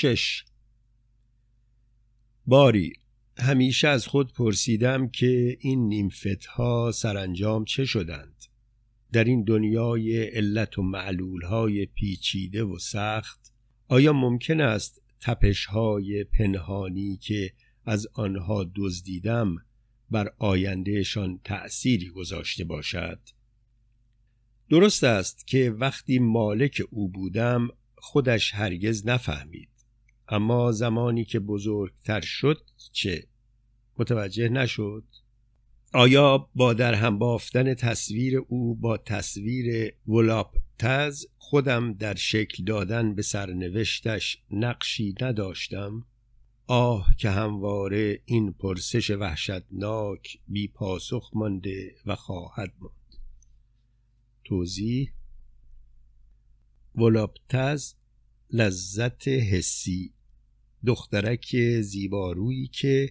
شش باری همیشه از خود پرسیدم که این نیمفت ها سرانجام چه شدند در این دنیای علت و معلول های پیچیده و سخت آیا ممکن است تپش های پنهانی که از آنها دزدیدم بر آیندهشان تأثیری گذاشته باشد درست است که وقتی مالک او بودم خودش هرگز نفهمید اما زمانی که بزرگتر شد چه متوجه نشد آیا با در هم بافتن تصویر او با تصویر ولاپ تز خودم در شکل دادن به سرنوشتش نقشی نداشتم آه که همواره این پرسش وحشتناک بی پاسخ مانده و خواهد ماند توضیح ولاپتز لذت حسی دخترک زیبارویی که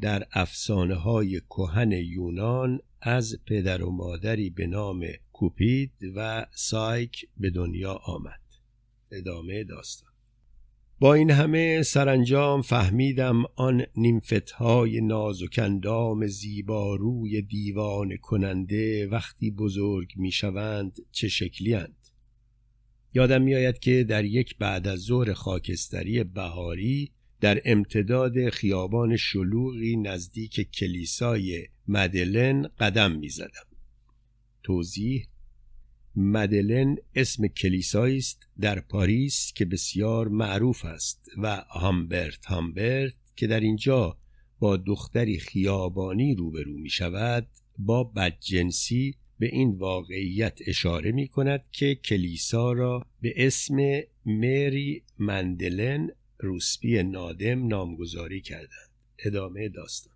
در افسانه های کهن یونان از پدر و مادری به نام کوپید و سایک به دنیا آمد ادامه داستان با این همه سرانجام فهمیدم آن نیمفتهای نازکندام زیباروی دیوان کننده وقتی بزرگ شوند چه شکلی هند. یادم میآید که در یک بعد از ظهر خاکستری بهاری در امتداد خیابان شلوغی نزدیک کلیسای مدلن قدم میزدم توضیح مدلن اسم کلیسایی است در پاریس که بسیار معروف است و هامبرت هامبرت که در اینجا با دختری خیابانی روبرو می شود با بدجنسی به این واقعیت اشاره می کند که کلیسا را به اسم مری مندلن روسپی نادم نامگذاری کردند ادامه داستان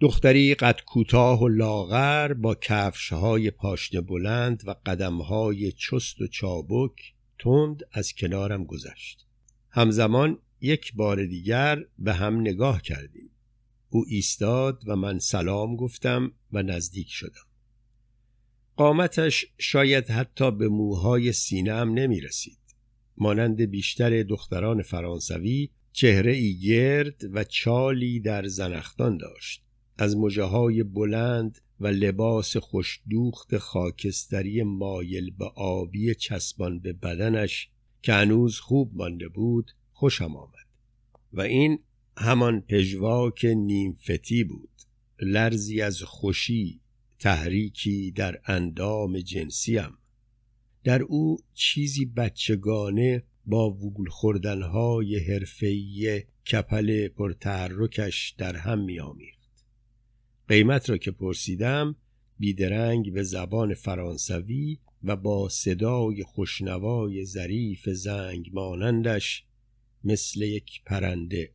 دختری قد کوتاه و لاغر با کفشهای پاشن بلند و قدمهای چست و چابک تند از کنارم گذشت همزمان یک بار دیگر به هم نگاه کردیم او ایستاد و من سلام گفتم و نزدیک شدم قامتش شاید حتی به موهای سینه هم نمی رسید. مانند بیشتر دختران فرانسوی چهره ای گرد و چالی در زنختان داشت. از مجه های بلند و لباس خوشدوخت خاکستری مایل به آبی چسبان به بدنش که هنوز خوب مانده بود خوشم آمد و این همان پژواک نیمفتی بود لرزی از خوشی تحریکی در اندام جنسیم در او چیزی بچگانه با وول خوردنهای حرفه‌ای کپل پرتحرکش در هم میآمیخت قیمت را که پرسیدم بیدرنگ به زبان فرانسوی و با صدای خوشنوای ظریف زنگ مانندش مثل یک پرنده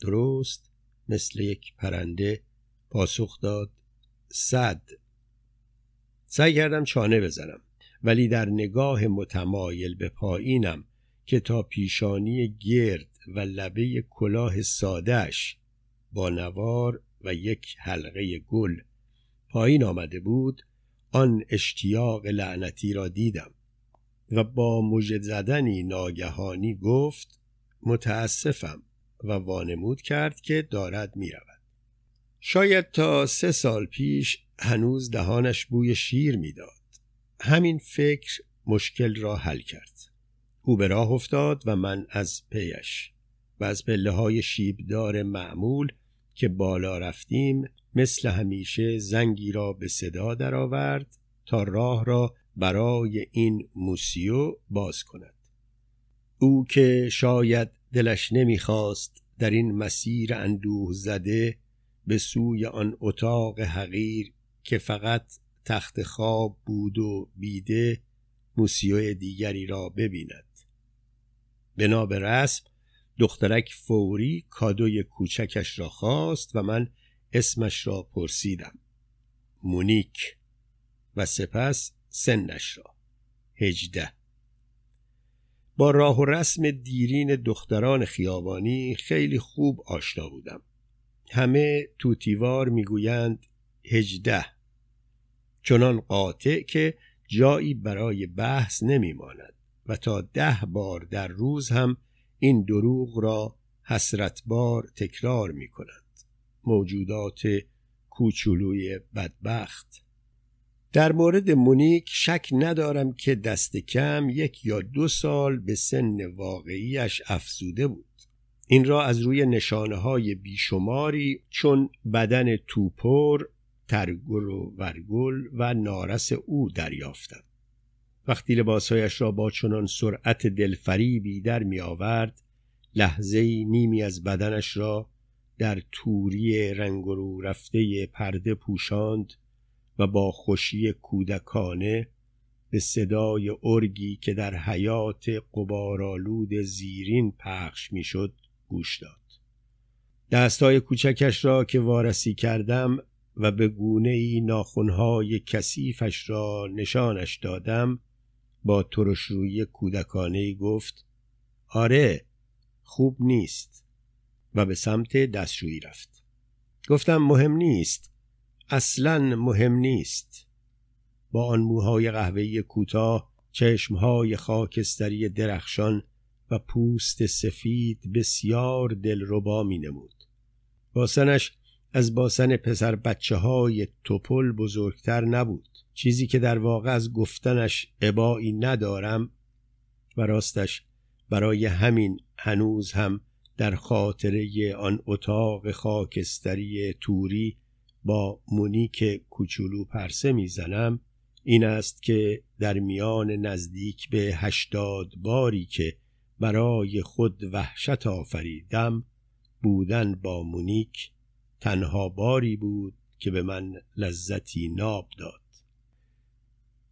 درست مثل یک پرنده پاسخ داد صد سعی کردم چانه بزنم ولی در نگاه متمایل به پایینم که تا پیشانی گرد و لبه کلاه سادش با نوار و یک حلقه گل پایین آمده بود آن اشتیاق لعنتی را دیدم و با مجد زدنی ناگهانی گفت متاسفم و وانمود کرد که دارد میرود شاید تا سه سال پیش هنوز دهانش بوی شیر میداد همین فکر مشکل را حل کرد او به راه افتاد و من از پیش و از پله های شیبدار معمول که بالا رفتیم مثل همیشه زنگی را به صدا درآورد تا راه را برای این موسیو باز کند او که شاید دلش نمیخواست در این مسیر اندوه زده به سوی آن اتاق حقیر که فقط تخت خواب بود و بیده موسیوی دیگری را ببیند بنا به رسم دخترک فوری کادوی کوچکش را خواست و من اسمش را پرسیدم مونیک و سپس سنش را هجده با راه و رسم دیرین دختران خیابانی خیلی خوب آشنا بودم همه توتیوار میگویند هجده چنان قاطع که جایی برای بحث نمیماند و تا ده بار در روز هم این دروغ را حسرتبار تکرار می کند. موجودات کوچولوی بدبخت در مورد مونیک شک ندارم که دست کم یک یا دو سال به سن واقعیش افزوده بود این را از روی نشانه های بیشماری چون بدن توپر، ترگل و ورگل و نارس او دریافتم. وقتی لباسهایش را با چنان سرعت دلفریبی در می آورد لحظه نیمی از بدنش را در توری رو رفته پرده پوشاند و با خوشی کودکانه به صدای ارگی که در حیات قبارالود زیرین پخش میشد گوش داد دستای کوچکش را که وارسی کردم و به گونه ای ناخونهای کثیفش را نشانش دادم با ترش روی کودکانه گفت آره خوب نیست و به سمت دستشویی رفت گفتم مهم نیست اصلا مهم نیست با آن موهای قهوه‌ای کوتاه چشمهای خاکستری درخشان و پوست سفید بسیار دلربا می نمود باسنش از باسن پسر بچه های توپل بزرگتر نبود چیزی که در واقع از گفتنش عبایی ندارم و راستش برای همین هنوز هم در خاطره آن اتاق خاکستری توری با مونیک کوچولو پرسه میزنم این است که در میان نزدیک به هشتاد باری که برای خود وحشت آفریدم بودن با مونیک تنها باری بود که به من لذتی ناب داد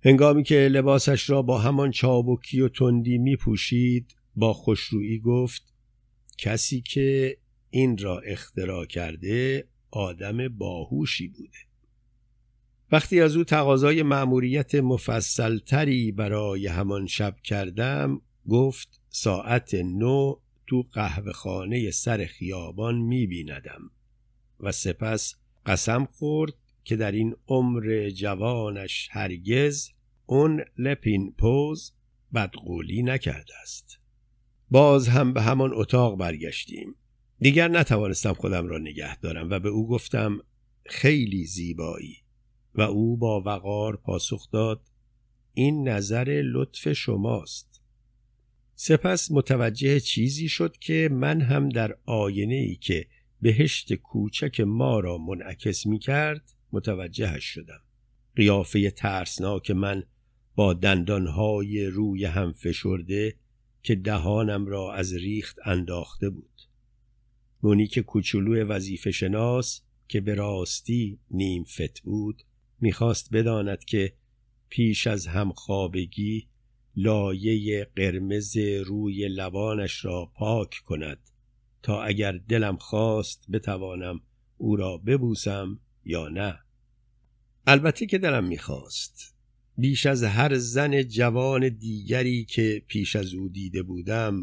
هنگامی که لباسش را با همان چابکی و تندی می پوشید با خوشرویی گفت کسی که این را اختراع کرده آدم باهوشی بوده وقتی از او تقاضای مأموریت مفصلتری برای همان شب کردم گفت ساعت نو تو قهوه خانه سر خیابان می بیندم و سپس قسم خورد که در این عمر جوانش هرگز اون لپین پوز بدقولی نکرده است باز هم به همان اتاق برگشتیم دیگر نتوانستم خودم را نگه دارم و به او گفتم خیلی زیبایی و او با وقار پاسخ داد این نظر لطف شماست سپس متوجه چیزی شد که من هم در آینه ای که بهشت کوچک ما را منعکس می کرد متوجهش شدم قیافه ترسناک من با دندانهای روی هم فشرده که دهانم را از ریخت انداخته بود مونیک کوچولو وظیفه شناس که به راستی نیم فت بود میخواست بداند که پیش از همخوابگی لایه قرمز روی لبانش را پاک کند تا اگر دلم خواست بتوانم او را ببوسم یا نه البته که دلم میخواست بیش از هر زن جوان دیگری که پیش از او دیده بودم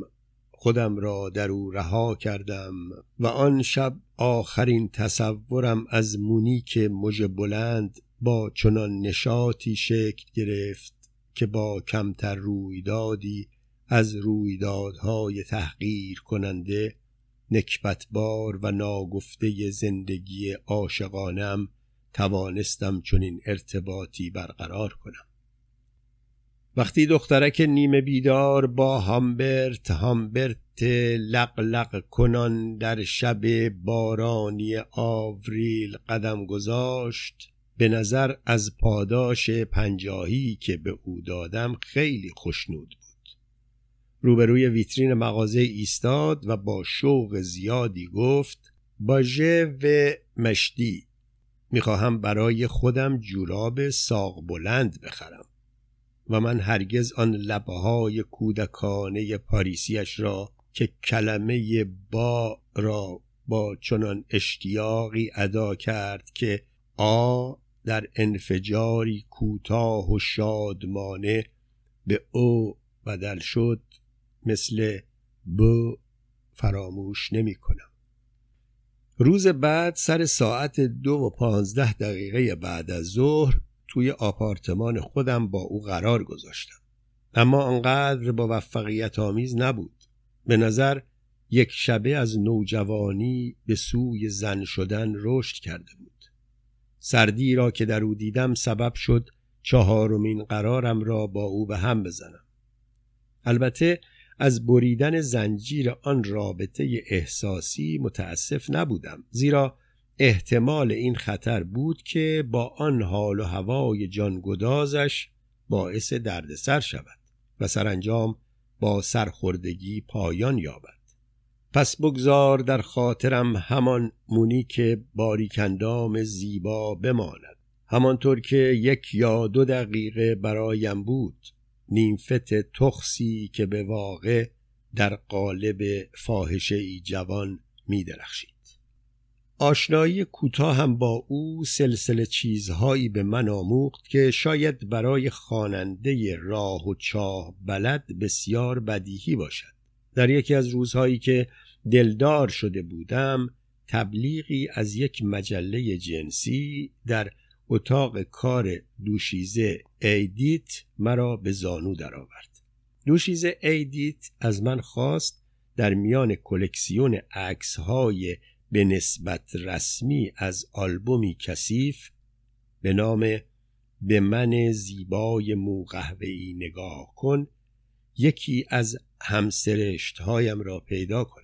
خودم را در او رها کردم و آن شب آخرین تصورم از مونیک مژ بلند با چنان نشاطی شکل گرفت که با کمتر رویدادی از رویدادهای تحقیر کننده نکبتبار و ناگفته زندگی عاشقانم توانستم چنین ارتباطی برقرار کنم وقتی دخترک نیمه بیدار با هامبرت هامبرت لقلق کنان در شب بارانی آوریل قدم گذاشت به نظر از پاداش پنجاهی که به او دادم خیلی خوشنود بود روبروی ویترین مغازه ایستاد و با شوق زیادی گفت باژه و مشتی میخواهم برای خودم جوراب ساق بلند بخرم و من هرگز آن لبهای کودکانه پاریسیش را که کلمه با را با چنان اشتیاقی ادا کرد که آ در انفجاری کوتاه و شادمانه به او بدل شد مثل ب فراموش نمی کنم. روز بعد سر ساعت دو و پانزده دقیقه بعد از ظهر توی آپارتمان خودم با او قرار گذاشتم اما آنقدر وفقیت آمیز نبود به نظر یک شبه از نوجوانی به سوی زن شدن رشد کرده بود سردی را که در او دیدم سبب شد چهارمین قرارم را با او به هم بزنم البته از بریدن زنجیر آن رابطه احساسی متاسف نبودم زیرا احتمال این خطر بود که با آن حال و هوای جانگدازش باعث دردسر شود و سرانجام با سرخوردگی پایان یابد پس بگذار در خاطرم همان مونیک باریکندام زیبا بماند همانطور که یک یا دو دقیقه برایم بود نیمفت تخسی که به واقع در قالب فاحشه ای جوان می آشنایی کوتاه هم با او سلسله چیزهایی به من آموخت که شاید برای خواننده راه و چاه بلد بسیار بدیهی باشد در یکی از روزهایی که دلدار شده بودم تبلیغی از یک مجله جنسی در اتاق کار دوشیزه ایدیت مرا به زانو درآورد. دوشیزه ایدیت از من خواست در میان کلکسیون عکس‌های به نسبت رسمی از آلبومی کثیف به نام به من زیبای مو نگاه کن یکی از همسرشت را پیدا کن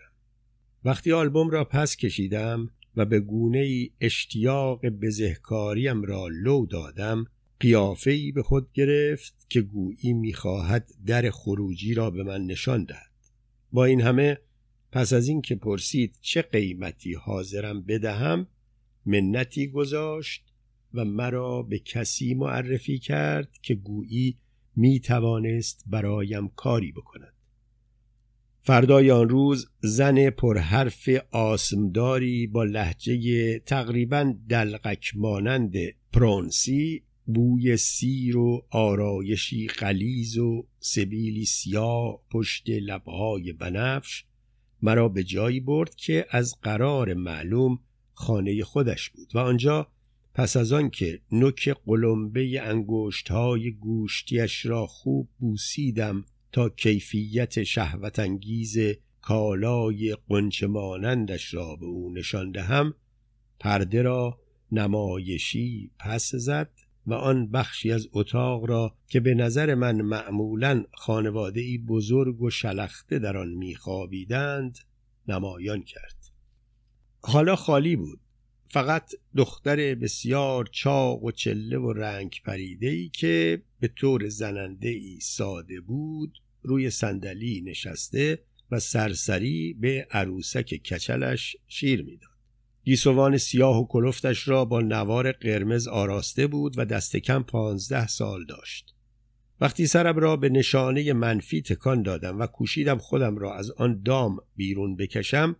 وقتی آلبوم را پس کشیدم و به گونه ای اشتیاق بزهکاریم را لو دادم قیافه ای به خود گرفت که گویی میخواهد در خروجی را به من نشان دهد با این همه پس از اینکه پرسید چه قیمتی حاضرم بدهم منتی گذاشت و مرا به کسی معرفی کرد که گویی میتوانست برایم کاری بکند فردای آن روز زن پرحرف آسمداری با لحجه تقریبا دلقک مانند پرونسی بوی سیر و آرایشی غلیز و سبیلی سیاه پشت لبهای بنفش مرا به جایی برد که از قرار معلوم خانه خودش بود و آنجا پس از آن که نوک قلمبه های گوشتیش را خوب بوسیدم تا کیفیت شهوت انگیز کالای قنچه مانندش را به او نشان دهم پرده را نمایشی پس زد و آن بخشی از اتاق را که به نظر من معمولا خانواده ای بزرگ و شلخته در آن میخوابیدند نمایان کرد حالا خالی بود فقط دختر بسیار چاق و چله و رنگ پریده ای که به طور زننده ای ساده بود روی صندلی نشسته و سرسری به عروسک کچلش شیر میداد. گیسوان سیاه و کلفتش را با نوار قرمز آراسته بود و دست کم پانزده سال داشت. وقتی سرم را به نشانه منفی تکان دادم و کوشیدم خودم را از آن دام بیرون بکشم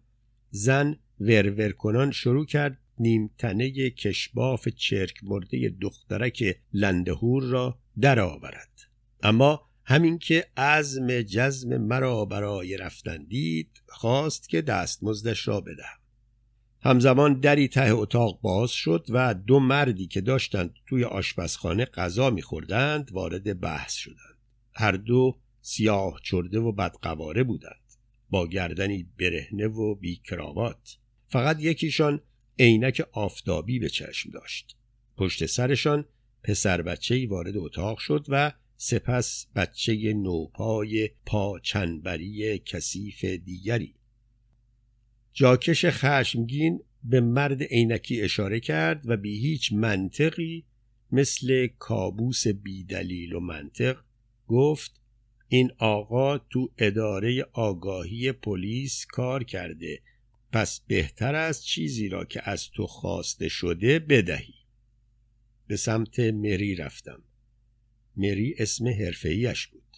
زن ورور کنان شروع کرد نیمتنه کشباف چرک مرده دخترک لندهور را درآورد اما همین که عزم جزم مرا برای رفتن دید خواست که مزدش را بدهم همزمان دری ته اتاق باز شد و دو مردی که داشتند توی آشپزخانه غذا میخوردند وارد بحث شدند هر دو سیاه چرده و بدقواره بودند با گردنی برهنه و بیکراوات فقط یکیشان عینک آفتابی به چشم داشت پشت سرشان پسر بچه وارد اتاق شد و سپس بچه نوپای پاچنبری کثیف دیگری جاکش خشمگین به مرد عینکی اشاره کرد و به هیچ منطقی مثل کابوس بیدلیل و منطق گفت این آقا تو اداره آگاهی پلیس کار کرده پس بهتر است چیزی را که از تو خواسته شده بدهی به سمت مری رفتم مری اسم حرفه‌ایش بود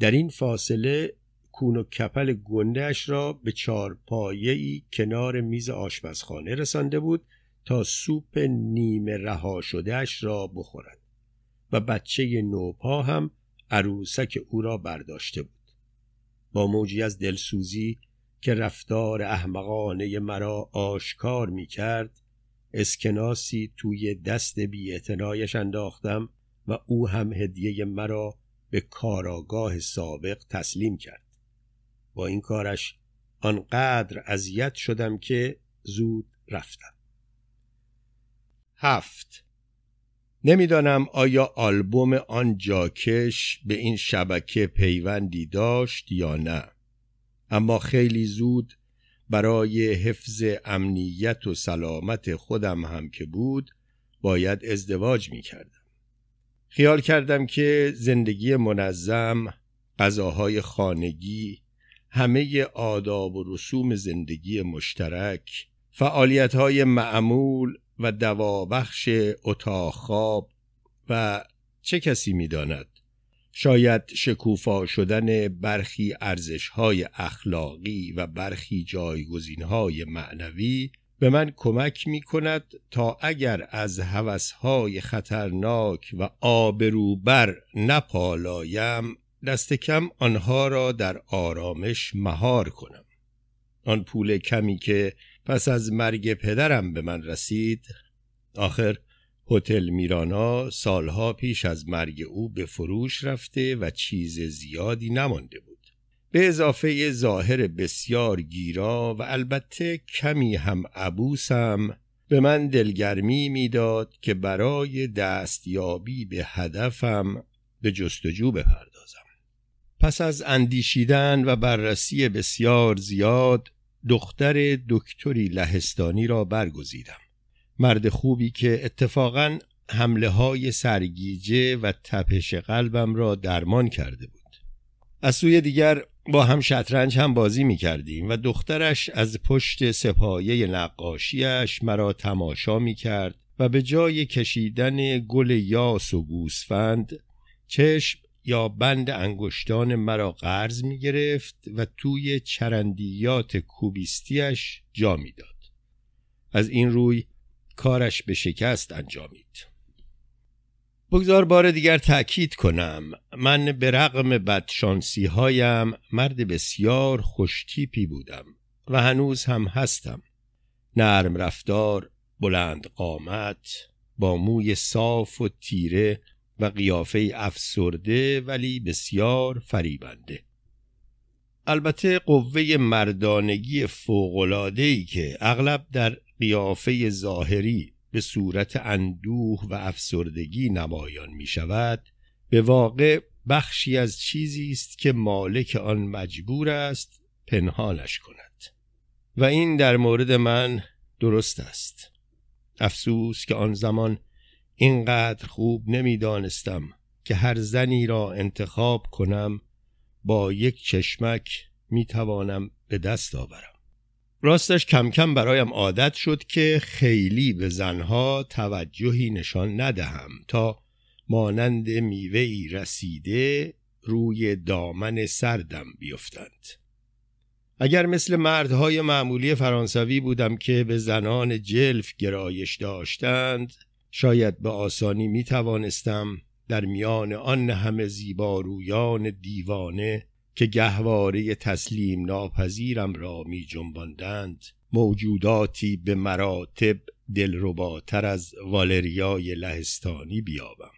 در این فاصله کون و کپل گندهش را به پایهی کنار میز آشپزخانه رسانده بود تا سوپ نیمه رها شدهش را بخورد و بچه نوپا هم عروسک او را برداشته بود با موجی از دلسوزی که رفتار احمقانه مرا آشکار می کرد اسکناسی توی دست بیعتنایش انداختم و او هم هدیه مرا به کاراگاه سابق تسلیم کرد با این کارش آنقدر اذیت شدم که زود رفتم هفت نمیدانم آیا آلبوم آن جاکش به این شبکه پیوندی داشت یا نه اما خیلی زود برای حفظ امنیت و سلامت خودم هم که بود باید ازدواج می کردم. خیال کردم که زندگی منظم، غذاهای خانگی، همه آداب و رسوم زندگی مشترک، فعالیتهای معمول و دوابخش اتاق خواب و چه کسی میداند شاید شکوفا شدن برخی ارزشهای اخلاقی و برخی جایگزینهای معنوی به من کمک می کند تا اگر از هوسهای خطرناک و آبروبر نپالایم دست کم آنها را در آرامش مهار کنم آن پول کمی که پس از مرگ پدرم به من رسید آخر هتل میرانا سالها پیش از مرگ او به فروش رفته و چیز زیادی نمانده بود به اضافه ظاهر بسیار گیرا و البته کمی هم عبوسم به من دلگرمی میداد که برای دستیابی به هدفم به جستجو بپردازم پس از اندیشیدن و بررسی بسیار زیاد دختر دکتری لهستانی را برگزیدم مرد خوبی که اتفاقا حمله های سرگیجه و تپش قلبم را درمان کرده بود از سوی دیگر با هم شطرنج هم بازی می کردیم و دخترش از پشت سپایه نقاشیش مرا تماشا می کرد و به جای کشیدن گل یاس و گوسفند چشم یا بند انگشتان مرا قرض می گرفت و توی چرندیات کوبیستیش جا می داد. از این روی کارش به شکست انجامید بگذار بار دیگر تأکید کنم من به رغم بدشانسی هایم مرد بسیار خوشتیپی بودم و هنوز هم هستم نرم رفتار بلند قامت با موی صاف و تیره و قیافه افسرده ولی بسیار فریبنده البته قوه مردانگی فوقلادهی که اغلب در قیافه ظاهری به صورت اندوه و افسردگی نمایان می شود به واقع بخشی از چیزی است که مالک آن مجبور است پنهانش کند و این در مورد من درست است افسوس که آن زمان اینقدر خوب نمیدانستم که هر زنی را انتخاب کنم با یک چشمک می توانم به دست آورم راستش کم کم برایم عادت شد که خیلی به زنها توجهی نشان ندهم تا مانند میوهی رسیده روی دامن سردم بیفتند اگر مثل مردهای معمولی فرانسوی بودم که به زنان جلف گرایش داشتند شاید به آسانی می توانستم در میان آن همه زیبارویان دیوانه که گهواره تسلیم ناپذیرم را می جنباندند موجوداتی به مراتب دلرباتر از والریای لهستانی بیابم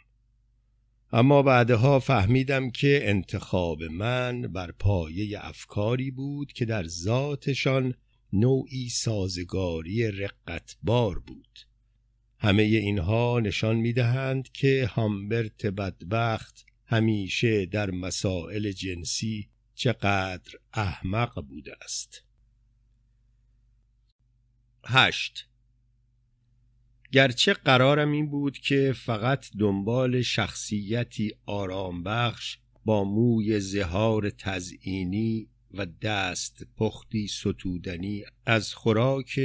اما بعدها فهمیدم که انتخاب من بر پایه افکاری بود که در ذاتشان نوعی سازگاری رقتبار بود همه اینها نشان میدهند که هامبرت بدبخت همیشه در مسائل جنسی چقدر احمق بوده است هشت گرچه قرارم این بود که فقط دنبال شخصیتی آرام بخش با موی زهار تزئینی و دست پختی ستودنی از خوراک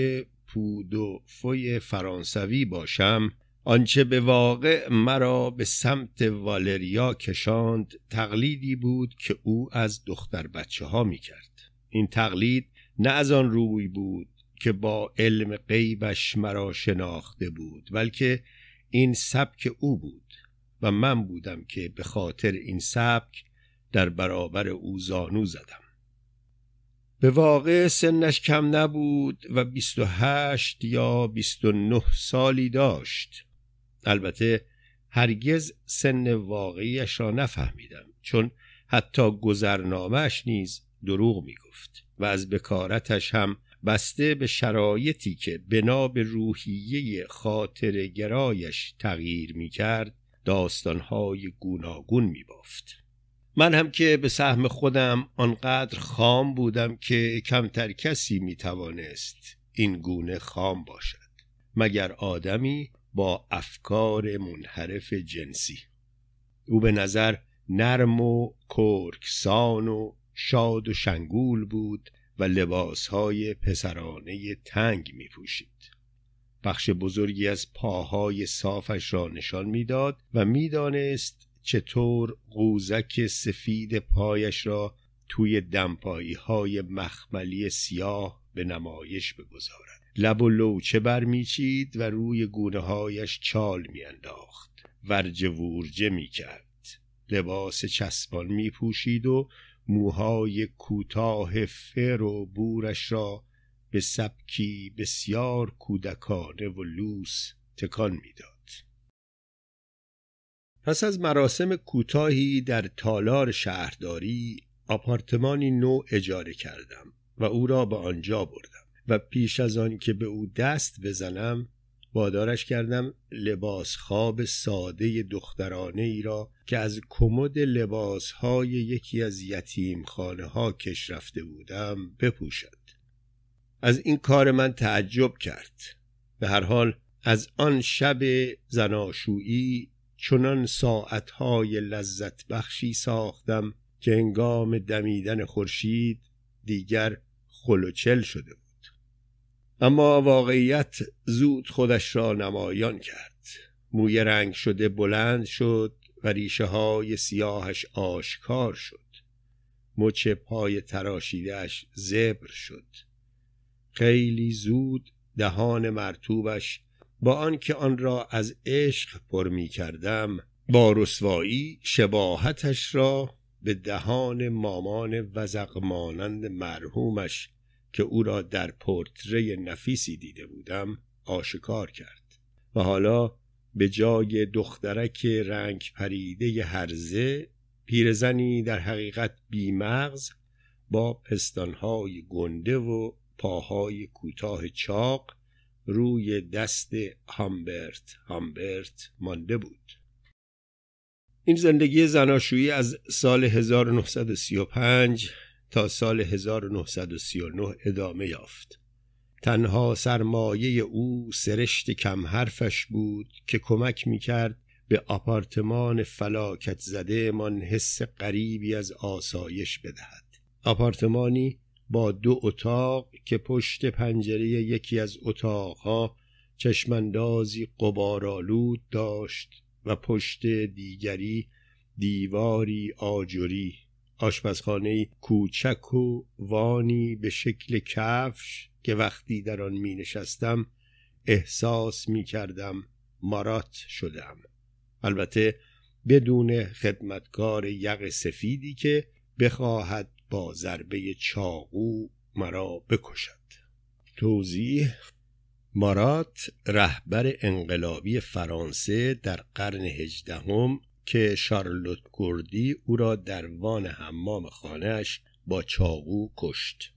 پود و فوی فرانسوی باشم آنچه به واقع مرا به سمت والریا کشاند تقلیدی بود که او از دختر بچه ها می کرد. این تقلید نه از آن روی بود که با علم غیبش مرا شناخته بود بلکه این سبک او بود و من بودم که به خاطر این سبک در برابر او زانو زدم به واقع سنش کم نبود و هشت یا نه سالی داشت البته هرگز سن واقعیش را نفهمیدم چون حتی گذرنامهش نیز دروغ میگفت و از بکارتش هم بسته به شرایطی که بنا به خاطر گرایش تغییر میکرد داستانهای گوناگون میبافت من هم که به سهم خودم آنقدر خام بودم که کمتر کسی میتوانست این گونه خام باشد مگر آدمی با افکار منحرف جنسی او به نظر نرم و کرکسان و شاد و شنگول بود و لباسهای پسرانه تنگ می پوشید. بخش بزرگی از پاهای صافش را نشان میداد و میدانست چطور قوزک سفید پایش را توی دمپایی های مخملی سیاه به نمایش بگذارد. لب و لوچه برمیچید و روی گونه هایش چال میانداخت ورجه وورجه میکرد لباس چسبان میپوشید و موهای کوتاه فر و بورش را به سبکی بسیار کودکانه و لوس تکان میداد پس از مراسم کوتاهی در تالار شهرداری آپارتمانی نو اجاره کردم و او را به آنجا برد. و پیش از آن که به او دست بزنم وادارش کردم لباس خواب ساده دخترانه ای را که از کمد لباس های یکی از یتیم خانه ها کش رفته بودم بپوشد از این کار من تعجب کرد به هر حال از آن شب زناشویی چنان ساعتهای لذت بخشی ساختم که انگام دمیدن خورشید دیگر خلوچل شده بود اما واقعیت زود خودش را نمایان کرد موی رنگ شده بلند شد و ریشه های سیاهش آشکار شد مچ پای تراشیدهش زبر شد خیلی زود دهان مرتوبش با آنکه آن را از عشق پر می کردم با رسوایی شباهتش را به دهان مامان وزق مانند مرحومش که او را در پورتری نفیسی دیده بودم آشکار کرد و حالا به جای دخترک رنگ پریده هرزه پیرزنی در حقیقت بیمغز با پستانهای گنده و پاهای کوتاه چاق روی دست هامبرت هامبرت مانده بود این زندگی زناشویی از سال 1935 تا سال 1939 ادامه یافت تنها سرمایه او سرشت کم حرفش بود که کمک میکرد به آپارتمان فلاکت زده من حس قریبی از آسایش بدهد آپارتمانی با دو اتاق که پشت پنجره یکی از اتاقها چشمندازی قبارالود داشت و پشت دیگری دیواری آجری آشپزخانه کوچک و وانی به شکل کفش که وقتی در آن می نشستم احساس می کردم مارات شدم البته بدون خدمتکار یق سفیدی که بخواهد با ضربه چاقو مرا بکشد توضیح مارات رهبر انقلابی فرانسه در قرن هجدهم که شارلوت گردی او را در وان حمام خانهاش با چاقو کشت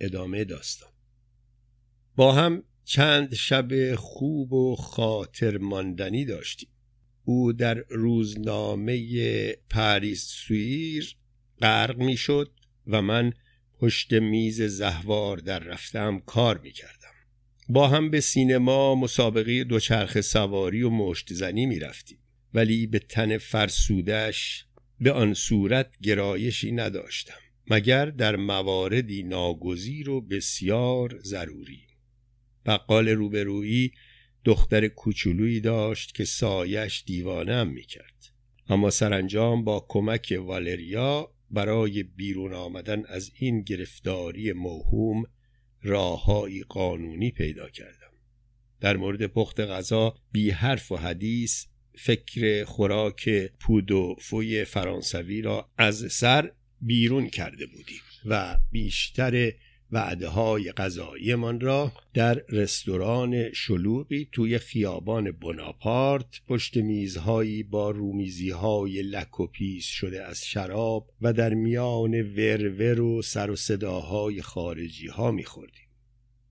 ادامه داستان با هم چند شب خوب و خاطر ماندنی داشتیم او در روزنامه پاریس سویر غرق میشد و من پشت میز زهوار در رفتم کار میکردم با هم به سینما مسابقه دوچرخه سواری و مشت زنی می رفتیم. ولی به تن فرسودش به آن صورت گرایشی نداشتم مگر در مواردی ناگزیر و بسیار ضروری بقال روبرویی دختر کوچولویی داشت که سایش دیوانم میکرد اما سرانجام با کمک والریا برای بیرون آمدن از این گرفتاری موهوم راههایی قانونی پیدا کردم در مورد پخت غذا بی حرف و حدیث فکر خوراک پود و فوی فرانسوی را از سر بیرون کرده بودیم و بیشتر وعده های را در رستوران شلوغی توی خیابان بناپارت پشت میزهایی با رومیزی های لک و پیس شده از شراب و در میان ورور و سر و صداهای خارجی ها میخوردیم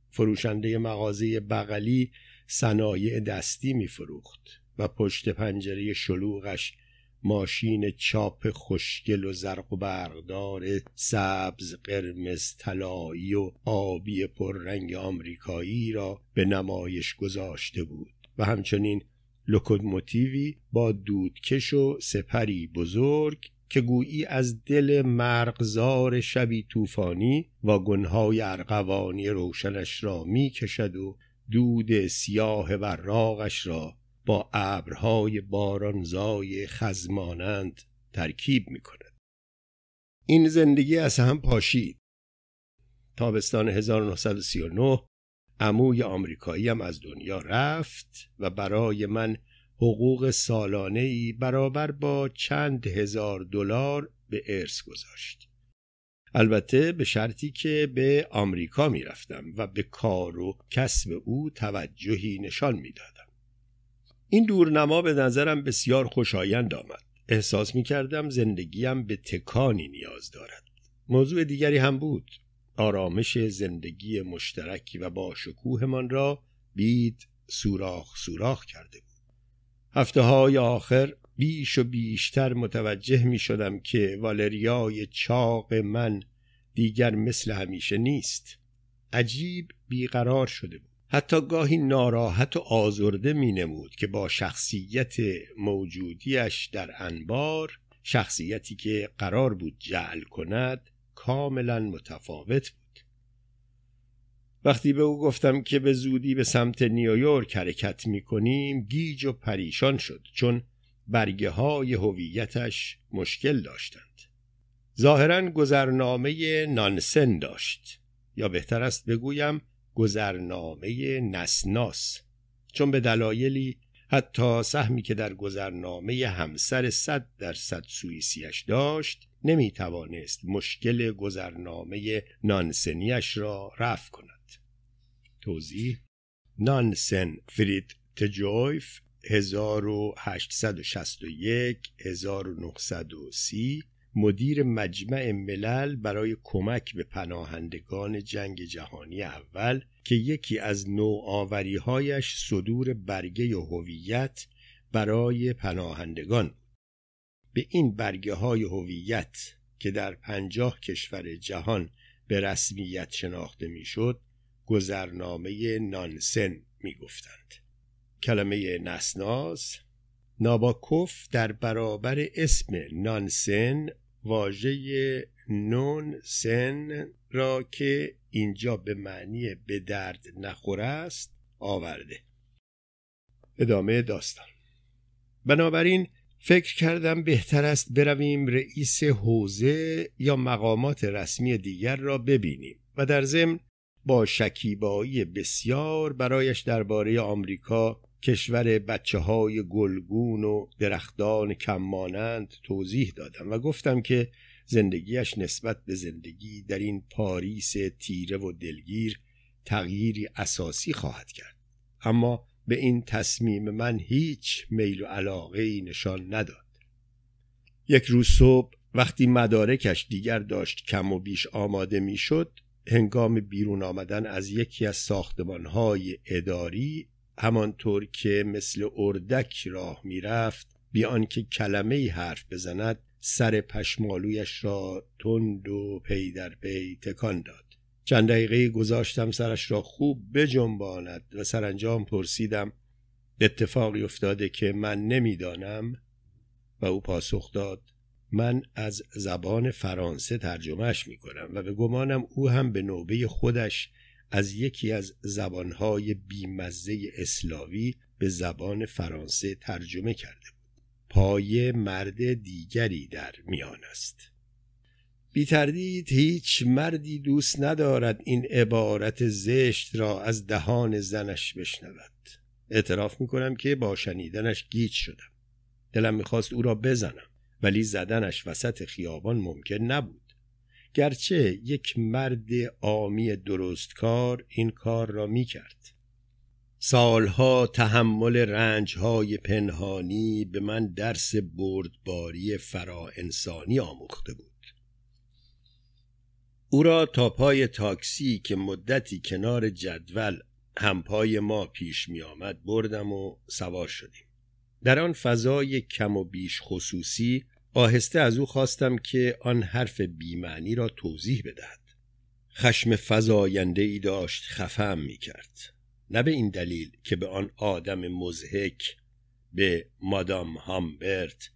فروشنده مغازه بغلی صنایع دستی میفروخت و پشت پنجره شلوغش ماشین چاپ خوشگل و زرق و برقدار سبز قرمز طلایی و آبی پررنگ آمریکایی را به نمایش گذاشته بود و همچنین لوکوموتیوی با دودکش و سپری بزرگ که گویی از دل مرغزار شبی طوفانی گنهای ارغوانی روشنش را میکشد و دود سیاه و راغش را با ابرهای بارانزای خزمانند ترکیب می کند. این زندگی از هم پاشید. تابستان 1939 عموی آمریکایی هم از دنیا رفت و برای من حقوق سالانه ای برابر با چند هزار دلار به ارث گذاشت. البته به شرطی که به آمریکا میرفتم و به کار و کسب او توجهی نشان میداد این دورنما به نظرم بسیار خوشایند آمد احساس می کردم زندگیم به تکانی نیاز دارد موضوع دیگری هم بود آرامش زندگی مشترکی و با شکوهمان را بید سوراخ سوراخ کرده بود هفته های آخر بیش و بیشتر متوجه می شدم که والریای چاق من دیگر مثل همیشه نیست عجیب بیقرار شده بود حتی گاهی ناراحت و آزرده می نمود که با شخصیت موجودیش در انبار شخصیتی که قرار بود جعل کند کاملا متفاوت بود وقتی به او گفتم که به زودی به سمت نیویورک حرکت می کنیم گیج و پریشان شد چون برگه های هویتش مشکل داشتند ظاهرا گذرنامه نانسن داشت یا بهتر است بگویم گذرنامه نسناس چون به دلایلی حتی سهمی که در گذرنامه همسر صد در صد سویسیش داشت نمی توانست مشکل گذرنامه نانسنیش را رفع کند توضیح نانسن فرید تجویف 1861 1930 مدیر مجمع ملل برای کمک به پناهندگان جنگ جهانی اول که یکی از نوآوریهایش صدور برگه هویت برای پناهندگان به این برگه های هویت که در پنجاه کشور جهان به رسمیت شناخته میشد گذرنامه نانسن میگفتند کلمه نسناز ناباکوف در برابر اسم نانسن واژه نون سن را که اینجا به معنی به درد نخور است آورده ادامه داستان بنابراین فکر کردم بهتر است برویم رئیس حوزه یا مقامات رسمی دیگر را ببینیم و در ضمن با شکیبایی بسیار برایش درباره آمریکا کشور بچه های گلگون و درختان کمانند توضیح دادم و گفتم که زندگیش نسبت به زندگی در این پاریس تیره و دلگیر تغییری اساسی خواهد کرد اما به این تصمیم من هیچ میل و علاقه ای نشان نداد یک روز صبح وقتی مدارکش دیگر داشت کم و بیش آماده میشد هنگام بیرون آمدن از یکی از ساختمانهای اداری همانطور که مثل اردک راه میرفت بیان که کلمه حرف بزند سر پشمالویش را تند و پی در پی تکان داد چند دقیقه گذاشتم سرش را خوب بجنباند و سرانجام پرسیدم اتفاقی افتاده که من نمیدانم و او پاسخ داد من از زبان فرانسه ترجمهش می کنم و به گمانم او هم به نوبه خودش از یکی از زبانهای بیمزه اسلاوی به زبان فرانسه ترجمه کرده بود پای مرد دیگری در میان است بیتردید هیچ مردی دوست ندارد این عبارت زشت را از دهان زنش بشنود اعتراف میکنم که با شنیدنش گیج شدم دلم میخواست او را بزنم ولی زدنش وسط خیابان ممکن نبود گرچه یک مرد عامی درستکار این کار را می کرد سالها تحمل رنجهای پنهانی به من درس بردباری فرا انسانی آموخته بود او را تا پای تاکسی که مدتی کنار جدول همپای ما پیش می آمد بردم و سوار شدیم در آن فضای کم و بیش خصوصی آهسته از او خواستم که آن حرف بیمعنی را توضیح بدهد خشم فضاینده ای داشت خفم می کرد نه به این دلیل که به آن آدم مزهک به مادام هامبرت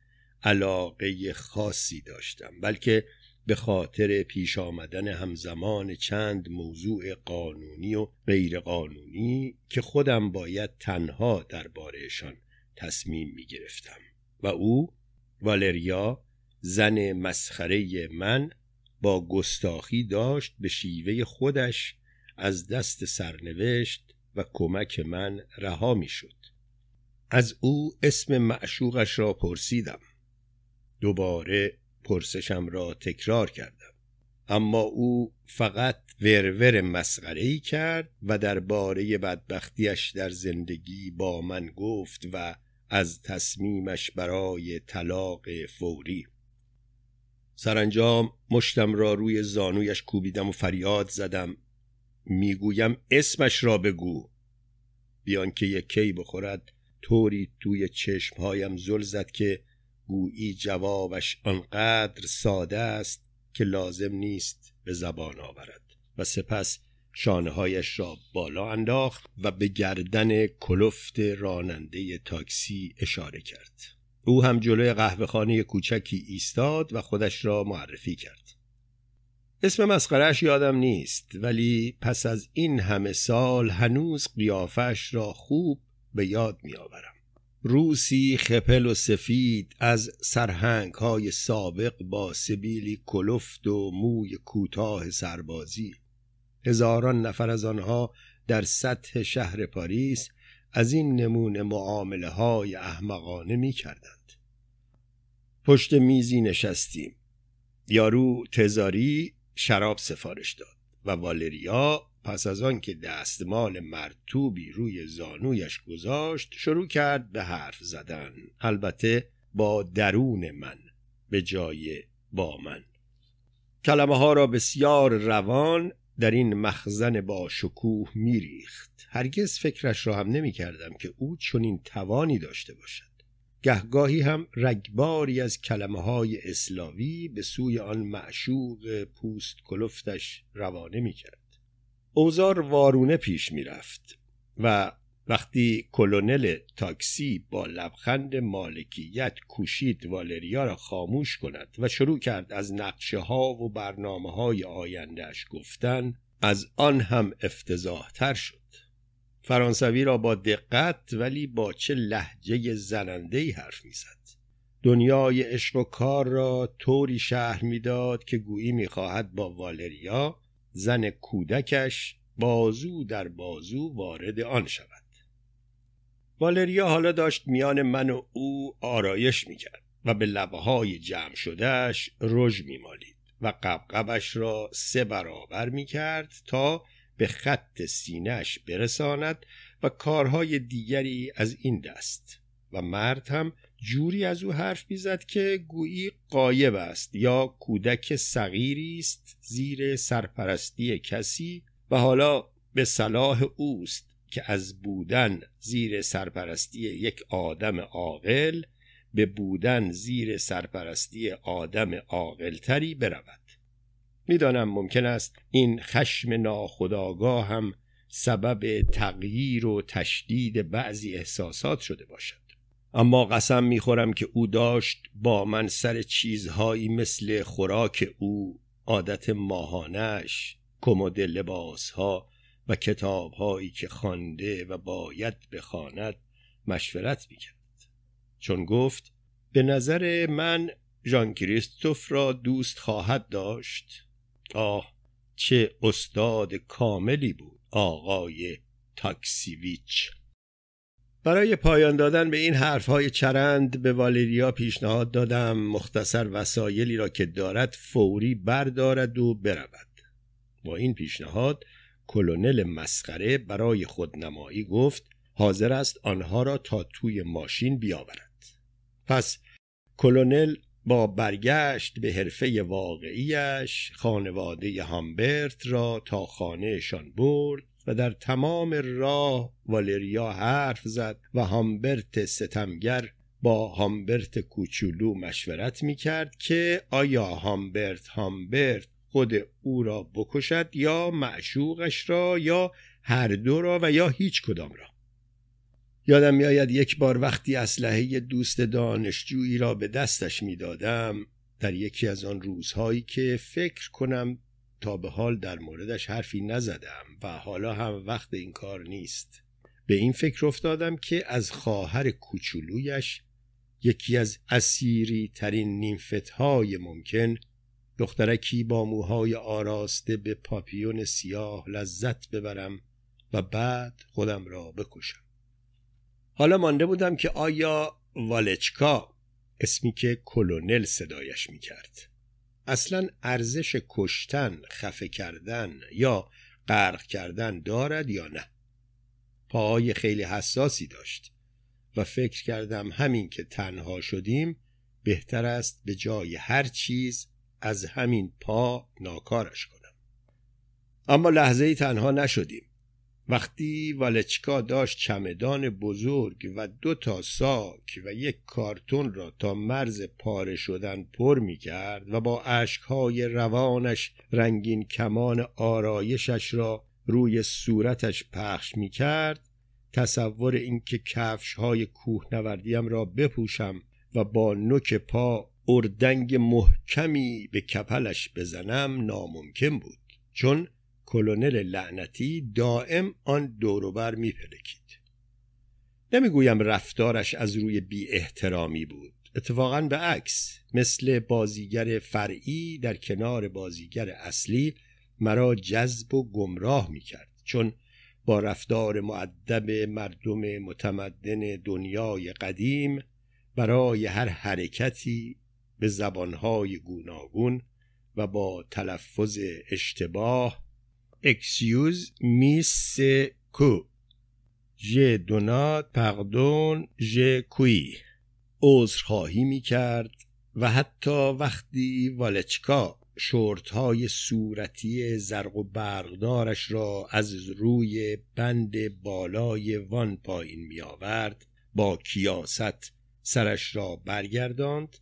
علاقه خاصی داشتم بلکه به خاطر پیش آمدن همزمان چند موضوع قانونی و غیر قانونی که خودم باید تنها دربارهشان تصمیم می گرفتم و او والریا زن مسخره من با گستاخی داشت به شیوه خودش از دست سرنوشت و کمک من رها میشد از او اسم معشوقش را پرسیدم دوباره پرسشم را تکرار کردم اما او فقط ورور مسخره ای کرد و درباره بدبختیش در زندگی با من گفت و از تصمیمش برای طلاق فوری سرانجام مشتم را روی زانویش کوبیدم و فریاد زدم میگویم اسمش را بگو بیان که یک کی بخورد طوری توی چشمهایم زل زد که گویی جوابش آنقدر ساده است که لازم نیست به زبان آورد و سپس شانههایش را بالا انداخت و به گردن کلفت راننده تاکسی اشاره کرد او هم جلوی قهوهخانه کوچکی ایستاد و خودش را معرفی کرد اسم مسخرش یادم نیست ولی پس از این همه سال هنوز قیافش را خوب به یاد میآورم روسی خپل و سفید از سرهنگ های سابق با سبیلی کلفت و موی کوتاه سربازی هزاران نفر از آنها در سطح شهر پاریس از این نمونه معامله های احمقانه می کردند. پشت میزی نشستیم. یارو تزاری شراب سفارش داد و والریا پس از آنکه دستمال مرتوبی روی زانویش گذاشت شروع کرد به حرف زدن البته با درون من به جای با من کلمه ها را بسیار روان در این مخزن با شکوه میریخت هرگز فکرش را هم نمی کردم که او چنین توانی داشته باشد گهگاهی هم رگباری از کلمه های اسلاوی به سوی آن معشوق پوست کلفتش روانه می کرد اوزار وارونه پیش می رفت و وقتی کلونل تاکسی با لبخند مالکیت کوشید والریا را خاموش کند و شروع کرد از نقشه ها و برنامه های آیندهش گفتن از آن هم افتضاح تر شد فرانسوی را با دقت ولی با چه لحجه زنندهی حرف میزد دنیای عشق و کار را طوری شهر میداد که گویی میخواهد با والریا زن کودکش بازو در بازو وارد آن شود والریا حالا داشت میان من و او آرایش میکرد و به لبهای جمع شدهش رژ میمالید و قبقبش را سه برابر میکرد تا به خط سینهش برساند و کارهای دیگری از این دست و مرد هم جوری از او حرف میزد که گویی قایب است یا کودک صغیری است زیر سرپرستی کسی و حالا به صلاح اوست که از بودن زیر سرپرستی یک آدم عاقل به بودن زیر سرپرستی آدم عاقلتری برود میدانم ممکن است این خشم ناخداگاه هم سبب تغییر و تشدید بعضی احساسات شده باشد اما قسم میخورم که او داشت با من سر چیزهایی مثل خوراک او عادت ماهانش کمد لباسها و کتاب هایی که خوانده و باید بخواند مشورت میکرد چون گفت به نظر من ژان کریستوف را دوست خواهد داشت آه چه استاد کاملی بود آقای تاکسیویچ برای پایان دادن به این حرفهای چرند به والریا پیشنهاد دادم مختصر وسایلی را که دارد فوری بردارد و برود با این پیشنهاد کلونل مسخره برای خودنمایی گفت حاضر است آنها را تا توی ماشین بیاورد پس کلونل با برگشت به حرفه واقعیش خانواده هامبرت را تا خانهشان برد و در تمام راه والریا حرف زد و هامبرت ستمگر با هامبرت کوچولو مشورت می کرد که آیا هامبرت هامبرت خود او را بکشد یا معشوقش را یا هر دو را و یا هیچ کدام را یادم میآید یک بار وقتی اسلحه دوست دانشجویی را به دستش میدادم در یکی از آن روزهایی که فکر کنم تا به حال در موردش حرفی نزدم و حالا هم وقت این کار نیست به این فکر افتادم که از خواهر کوچولویش یکی از اسیری ترین نیمفتهای ممکن دخترکی با موهای آراسته به پاپیون سیاه لذت ببرم و بعد خودم را بکشم حالا مانده بودم که آیا والچکا اسمی که کلونل صدایش می کرد اصلا ارزش کشتن خفه کردن یا غرق کردن دارد یا نه پاهای خیلی حساسی داشت و فکر کردم همین که تنها شدیم بهتر است به جای هر چیز از همین پا ناکارش کنم اما لحظه ای تنها نشدیم وقتی والچکا داشت چمدان بزرگ و دو تا ساک و یک کارتون را تا مرز پاره شدن پر می کرد و با عشقهای روانش رنگین کمان آرایشش را روی صورتش پخش می کرد تصور اینکه کفش های را بپوشم و با نوک پا اردنگ محکمی به کپلش بزنم ناممکن بود چون کلونل لعنتی دائم آن دوروبر میپلکید نمیگویم رفتارش از روی بی احترامی بود اتفاقا به عکس مثل بازیگر فرعی در کنار بازیگر اصلی مرا جذب و گمراه کرد چون با رفتار معدب مردم متمدن دنیای قدیم برای هر حرکتی به زبانهای گوناگون و با تلفظ اشتباه اکسیوز میس کو جه دونا پردون pardon کوی عذرخواهی می کرد و حتی وقتی والچکا شورت های صورتی زرق و برقدارش را از روی بند بالای وان پایین می آورد با کیاست سرش را برگرداند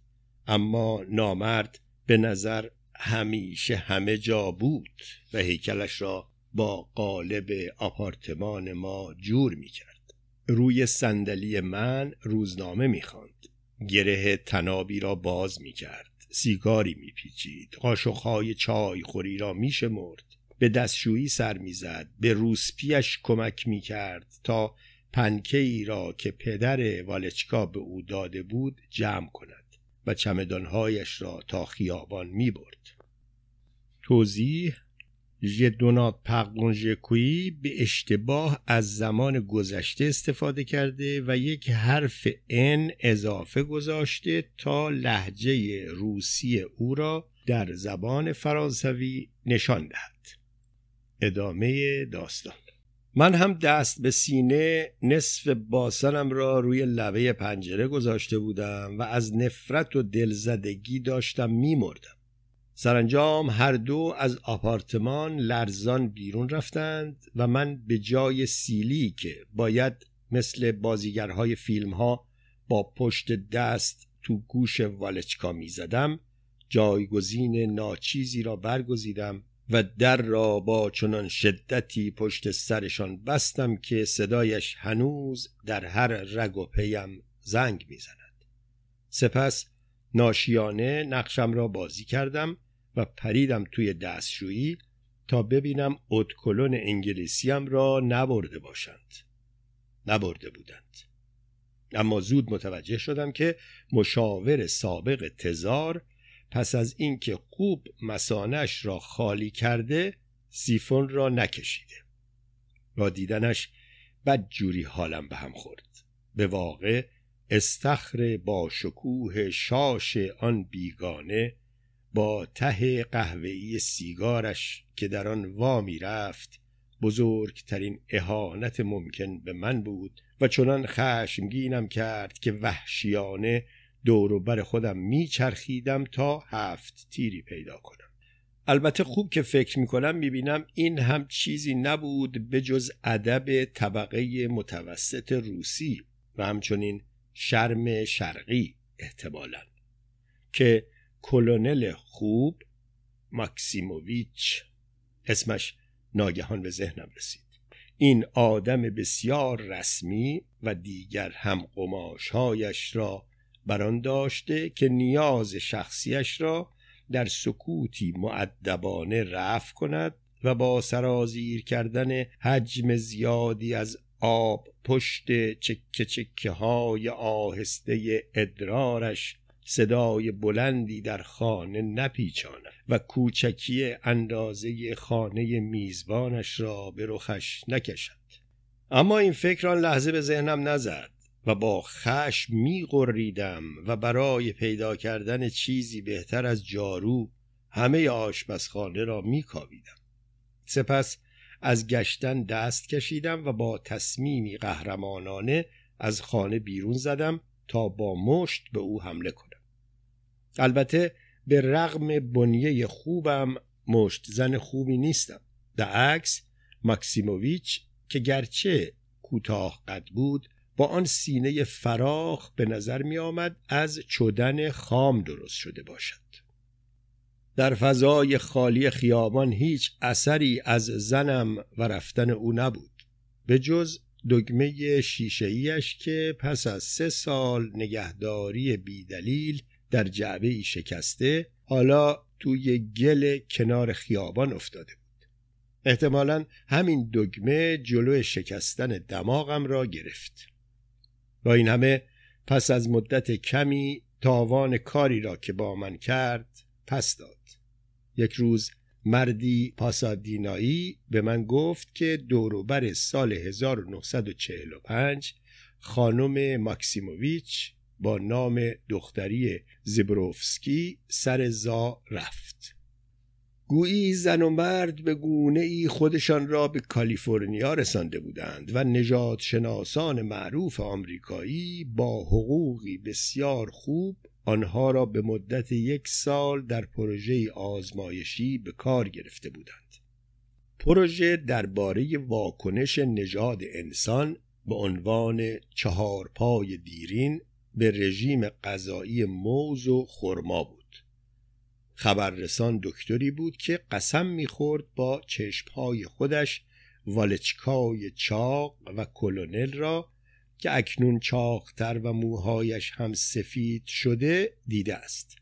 اما نامرد به نظر همیشه همه جا بود و هیکلش را با قالب آپارتمان ما جور می کرد. روی صندلی من روزنامه می خاند. گره تنابی را باز می کرد. سیگاری می پیچید. قاشقهای چای خوری را می شمرد. به دستشویی سر زد، به روسپیش کمک می کرد تا پنکه ای را که پدر والچکا به او داده بود جمع کند و چمدانهایش را تا خیابان می برد. توضیح ژدونات کویی به اشتباه از زمان گذشته استفاده کرده و یک حرف ان اضافه گذاشته تا لحجه روسی او را در زبان فرانسوی نشان دهد ادامه داستان من هم دست به سینه نصف باسنم را روی لبه پنجره گذاشته بودم و از نفرت و دلزدگی داشتم میمردم سرانجام هر دو از آپارتمان لرزان بیرون رفتند و من به جای سیلی که باید مثل بازیگرهای فیلم ها با پشت دست تو گوش والچکا میزدم جایگزین ناچیزی را برگزیدم و در را با چنان شدتی پشت سرشان بستم که صدایش هنوز در هر رگ و پیم زنگ میزند سپس ناشیانه نقشم را بازی کردم و پریدم توی دستشویی تا ببینم ادکلون انگلیسیم را نبرده باشند نبرده بودند اما زود متوجه شدم که مشاور سابق تزار پس از اینکه خوب مسانش را خالی کرده سیفون را نکشیده با دیدنش بد جوری حالم به هم خورد به واقع استخر با شکوه شاش آن بیگانه با ته قهوه‌ای سیگارش که در آن وا می رفت بزرگترین اهانت ممکن به من بود و چنان خشمگینم کرد که وحشیانه دور بر خودم میچرخیدم تا هفت تیری پیدا کنم البته خوب که فکر میکنم میبینم این هم چیزی نبود به جز ادب طبقه متوسط روسی و همچنین شرم شرقی احتمالا که کلونل خوب ماکسیموویچ اسمش ناگهان به ذهنم رسید این آدم بسیار رسمی و دیگر هم قماشهایش را بر آن داشته که نیاز شخصیش را در سکوتی معدبانه رفع کند و با سرازیر کردن حجم زیادی از آب پشت چکه چکه های آهسته ادرارش صدای بلندی در خانه نپیچاند و کوچکی اندازه خانه میزبانش را به رخش نکشد اما این فکر آن لحظه به ذهنم نزد و با خشم میغریدم و برای پیدا کردن چیزی بهتر از جارو همه آشپزخانه را میکاویدم سپس از گشتن دست کشیدم و با تصمیمی قهرمانانه از خانه بیرون زدم تا با مشت به او حمله کنم البته به رغم بنیه خوبم مشت زن خوبی نیستم در عکس مکسیموویچ که گرچه کوتاه قد بود با آن سینه فراخ به نظر می آمد از چدن خام درست شده باشد در فضای خالی خیابان هیچ اثری از زنم و رفتن او نبود به جز دگمه شیشهیش که پس از سه سال نگهداری بیدلیل در جعبه ای شکسته حالا توی گل کنار خیابان افتاده بود احتمالا همین دگمه جلو شکستن دماغم را گرفت با این همه پس از مدت کمی تاوان کاری را که با من کرد پس داد یک روز مردی پاسادینایی به من گفت که دوروبر سال 1945 خانم ماکسیمویچ با نام دختری زبروفسکی سر زا رفت گویی زن و مرد به گونه ای خودشان را به کالیفرنیا رسانده بودند و نجات شناسان معروف آمریکایی با حقوقی بسیار خوب آنها را به مدت یک سال در پروژه آزمایشی به کار گرفته بودند پروژه درباره واکنش نژاد انسان به عنوان چهارپای دیرین به رژیم غذایی موز و خرما بود خبررسان دکتری بود که قسم میخورد با چشمهای خودش والچکای چاق و کلونل را که اکنون چاقتر و موهایش هم سفید شده دیده است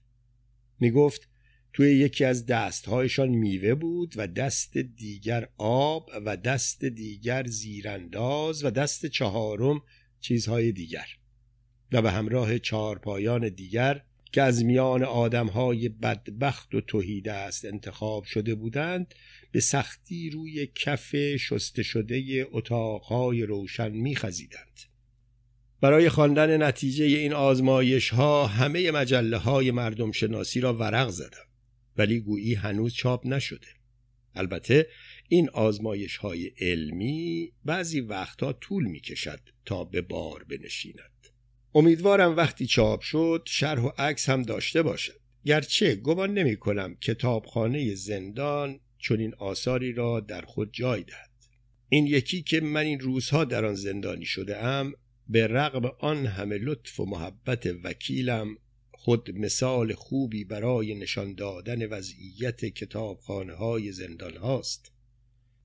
می گفت توی یکی از دستهایشان میوه بود و دست دیگر آب و دست دیگر زیرانداز و دست چهارم چیزهای دیگر و به همراه چهارپایان دیگر که از میان آدمهای بدبخت و توهیده است انتخاب شده بودند به سختی روی کف شسته شده اتاقهای روشن میخزیدند برای خواندن نتیجه این آزمایش ها همه مجله های مردم شناسی را ورق زدم ولی گویی هنوز چاپ نشده البته این آزمایش های علمی بعضی وقتها طول می کشد تا به بار بنشیند امیدوارم وقتی چاپ شد شرح و عکس هم داشته باشد گرچه گمان نمی کنم کتابخانه زندان این آثاری را در خود جای دهد این یکی که من این روزها در آن زندانی شده ام به رغم آن همه لطف و محبت وکیلم خود مثال خوبی برای نشان دادن وضعیت کتابخانه های زندان هاست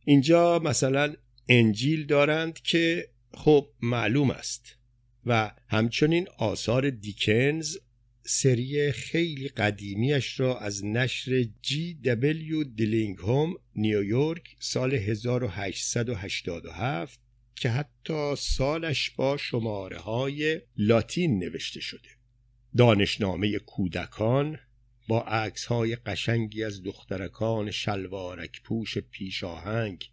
اینجا مثلا انجیل دارند که خب معلوم است و همچنین آثار دیکنز سری خیلی قدیمیش را از نشر جی دبلیو هوم نیویورک سال 1887 که حتی سالش با شماره های لاتین نوشته شده دانشنامه کودکان با عکس های قشنگی از دخترکان شلوارک پوش پیشاهنگ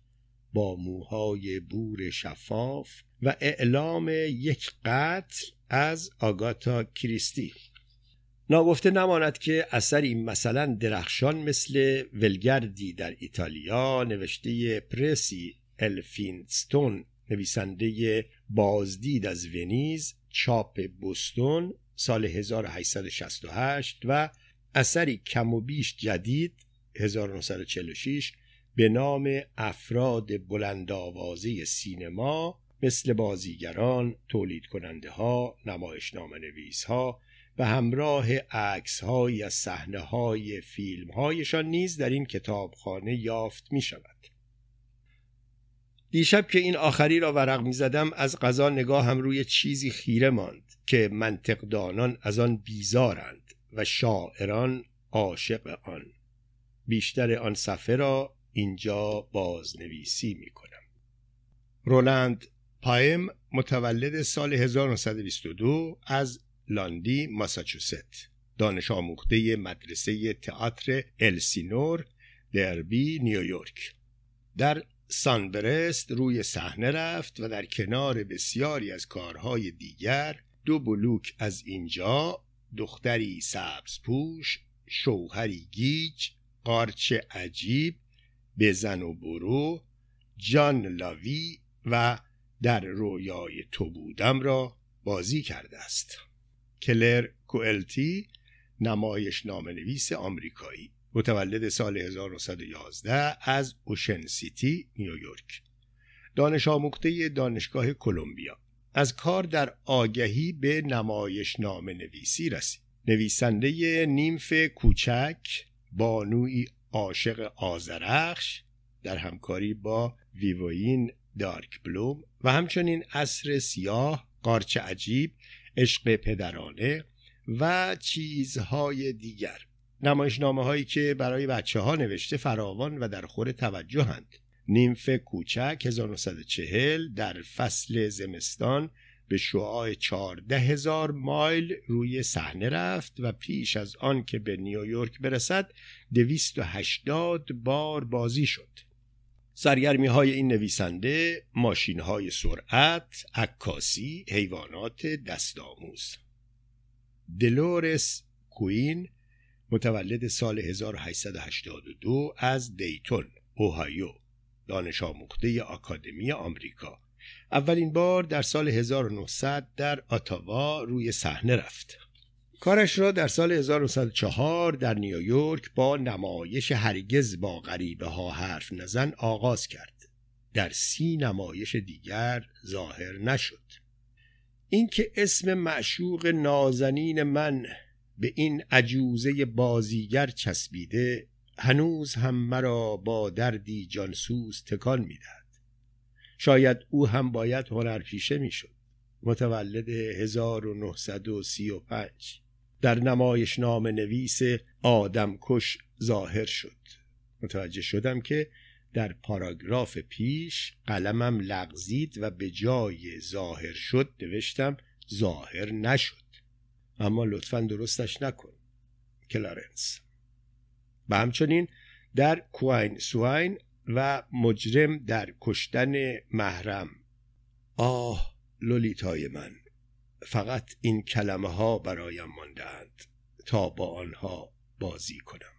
با موهای بور شفاف و اعلام یک قتل از آگاتا کریستی ناگفته نماند که اثری مثلا درخشان مثل ولگردی در ایتالیا نوشته پرسی الفینستون نویسنده بازدید از ونیز چاپ بوستون سال 1868 و اثری کم و بیش جدید 1946 به نام افراد بلندآوازه سینما مثل بازیگران، تولید کننده ها، نمایشنامه نویس ها و همراه عکس های از صحنه های فیلم هایشان نیز در این کتابخانه یافت می شود. دیشب که این آخری را ورق می زدم از قضا نگاه هم روی چیزی خیره ماند که منطقدانان از آن بیزارند و شاعران عاشق آن بیشتر آن صفحه را اینجا بازنویسی می کنم رولند پایم متولد سال 1922 از لاندی ماساچوست دانش آموخته مدرسه تئاتر السینور دربی نیویورک در سانبرست روی صحنه رفت و در کنار بسیاری از کارهای دیگر دو بلوک از اینجا دختری سبز پوش شوهری گیج قارچ عجیب بزن و برو جان لاوی و در رویای تو بودم را بازی کرده است کلر کوئلتی نمایش نام نویس آمریکایی متولد سال 1911 از اوشن سیتی نیویورک دانش آموخته دانشگاه کلمبیا از کار در آگهی به نمایش نام نویسی رسید نویسنده نیمف کوچک بانوی عاشق آزرخش در همکاری با ویوین دارک بلوم و همچنین اصر سیاه قارچ عجیب عشق پدرانه و چیزهای دیگر نمایشنامه هایی که برای بچه ها نوشته فراوان و در خور هند نیمف کوچک 1940 در فصل زمستان به شعاع 14 هزار مایل روی صحنه رفت و پیش از آن که به نیویورک برسد 280 بار بازی شد سرگرمی های این نویسنده ماشین های سرعت، عکاسی، حیوانات دستآموز دلورس کوین متولد سال 1882 از دیتون، اوهایو دانش آموخته آکادمی آمریکا اولین بار در سال 1900 در آتاوا روی صحنه رفت کارش را در سال 1904 در نیویورک با نمایش هرگز با غریبه ها حرف نزن آغاز کرد در سی نمایش دیگر ظاهر نشد اینکه اسم معشوق نازنین من به این عجوزه بازیگر چسبیده هنوز هم مرا با دردی جانسوز تکان میدهد شاید او هم باید هنرپیشه میشد متولد 1935 در نمایش نام نویس آدمکش ظاهر شد متوجه شدم که در پاراگراف پیش قلمم لغزید و به جای ظاهر شد نوشتم ظاهر نشد اما لطفا درستش نکن کلارنس و همچنین در کوین سوین و مجرم در کشتن محرم آه لولیتای من فقط این کلمه ها برایم ماندهاند تا با آنها بازی کنم